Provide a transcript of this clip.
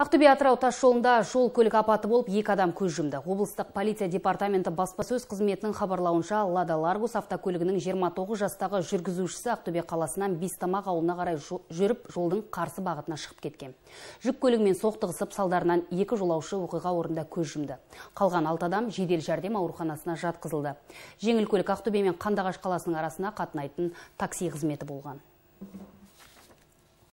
Ақтөбе Атырау тас жолында жол көлік апаты болып екі адам көз жұмды. Облыстық полиция департаменті баспасөз қызметінің хабарлауынша Лада Ларгус автокөлігінің 29 жастағы жүргізушісі Ақтөбе қаласынан Бестамақ ауылына қарай жүріп жолдың қарсы бағытына шығып кеткен. Жүк көлігімен соқтығысып салдарынан екі жолаушы оқиға орнында көз жұмды. Қалған 6 адам жедел жәрдем ауруханасына жатқызылды. Жеңіл көлік Ақтөбе мен Қандыағаш қаласының арасына қатынайтын такси қызметі болған.